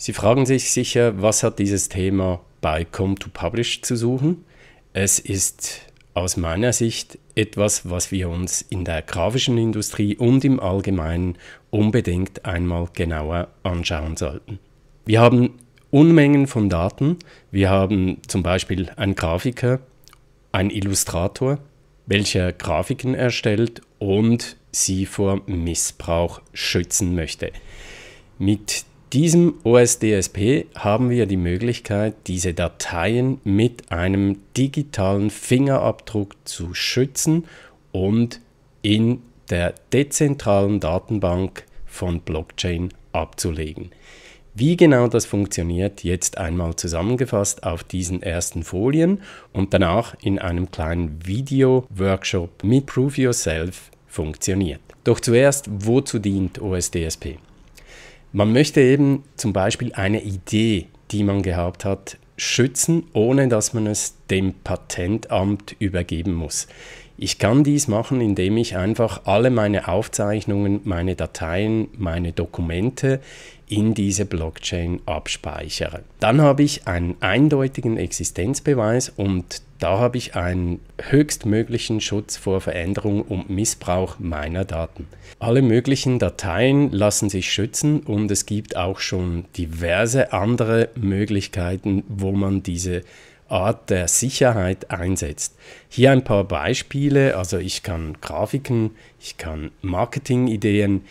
Sie fragen sich sicher, was hat dieses Thema bei Come to Publish zu suchen? Es ist aus meiner Sicht etwas, was wir uns in der grafischen Industrie und im Allgemeinen unbedingt einmal genauer anschauen sollten. Wir haben Unmengen von Daten. Wir haben zum Beispiel einen Grafiker, einen Illustrator, welcher Grafiken erstellt und sie vor Missbrauch schützen möchte. Mit diesem OSDSP haben wir die Möglichkeit, diese Dateien mit einem digitalen Fingerabdruck zu schützen und in der dezentralen Datenbank von Blockchain abzulegen. Wie genau das funktioniert, jetzt einmal zusammengefasst auf diesen ersten Folien und danach in einem kleinen Video-Workshop mit Prove Yourself funktioniert. Doch zuerst, wozu dient OSDSP? Man möchte eben zum Beispiel eine Idee, die man gehabt hat, schützen, ohne dass man es dem Patentamt übergeben muss. Ich kann dies machen, indem ich einfach alle meine Aufzeichnungen, meine Dateien, meine Dokumente in diese Blockchain abspeichere. Dann habe ich einen eindeutigen Existenzbeweis und da habe ich einen höchstmöglichen Schutz vor Veränderung und Missbrauch meiner Daten. Alle möglichen Dateien lassen sich schützen und es gibt auch schon diverse andere Möglichkeiten, wo man diese Art der Sicherheit einsetzt. Hier ein paar Beispiele, also ich kann Grafiken, ich kann Marketingideen,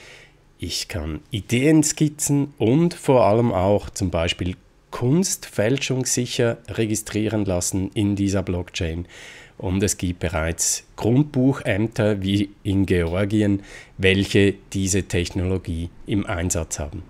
ich kann Ideen skizzen und vor allem auch zum Beispiel Kunstfälschung sicher registrieren lassen in dieser Blockchain. Und es gibt bereits Grundbuchämter wie in Georgien, welche diese Technologie im Einsatz haben.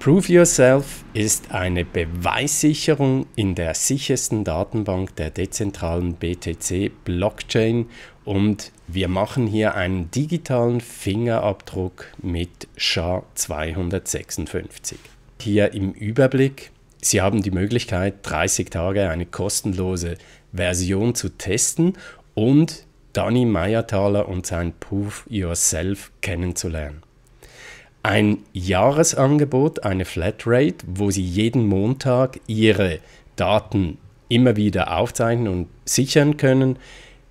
Prove Yourself ist eine Beweissicherung in der sichersten Datenbank der dezentralen BTC Blockchain und wir machen hier einen digitalen Fingerabdruck mit SHA-256. Hier im Überblick, Sie haben die Möglichkeit, 30 Tage eine kostenlose Version zu testen und Danny Meyerthaler und sein Prove Yourself kennenzulernen ein Jahresangebot, eine Flatrate, wo sie jeden Montag ihre Daten immer wieder aufzeichnen und sichern können.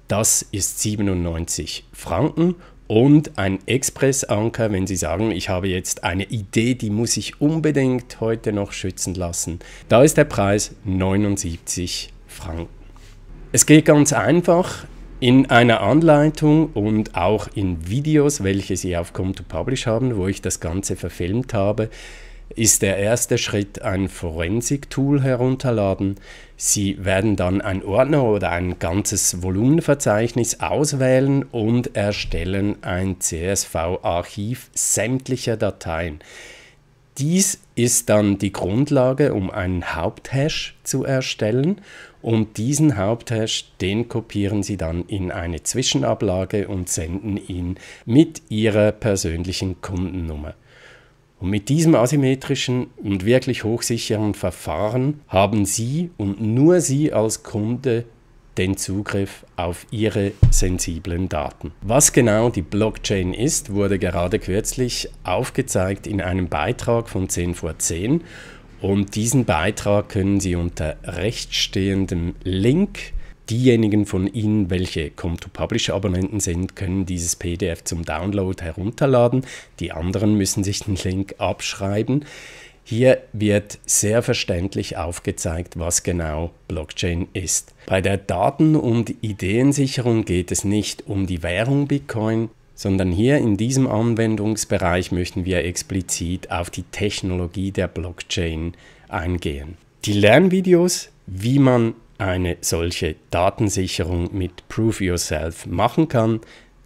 Das ist 97 Franken und ein Expressanker, wenn Sie sagen, ich habe jetzt eine Idee, die muss ich unbedingt heute noch schützen lassen. Da ist der Preis 79 Franken. Es geht ganz einfach. In einer Anleitung und auch in Videos, welche Sie auf Come to Publish haben, wo ich das Ganze verfilmt habe, ist der erste Schritt ein Forensik-Tool herunterladen. Sie werden dann einen Ordner oder ein ganzes Volumenverzeichnis auswählen und erstellen ein CSV-Archiv sämtlicher Dateien. Dies ist dann die Grundlage, um einen Haupthash zu erstellen und diesen Haupthash, den kopieren Sie dann in eine Zwischenablage und senden ihn mit Ihrer persönlichen Kundennummer. Und mit diesem asymmetrischen und wirklich hochsicheren Verfahren haben Sie und nur Sie als Kunde den Zugriff auf ihre sensiblen Daten. Was genau die Blockchain ist, wurde gerade kürzlich aufgezeigt in einem Beitrag von 10 vor 10 und diesen Beitrag können Sie unter rechtsstehendem Link Diejenigen von Ihnen, welche Comto-Publisher-Abonnenten sind, können dieses PDF zum Download herunterladen. Die anderen müssen sich den Link abschreiben. Hier wird sehr verständlich aufgezeigt, was genau Blockchain ist. Bei der Daten- und Ideensicherung geht es nicht um die Währung Bitcoin, sondern hier in diesem Anwendungsbereich möchten wir explizit auf die Technologie der Blockchain eingehen. Die Lernvideos, wie man eine solche Datensicherung mit Proof Yourself machen kann,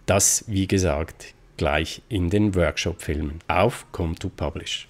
das wie gesagt gleich in den Workshop-Filmen auf Come to Publish.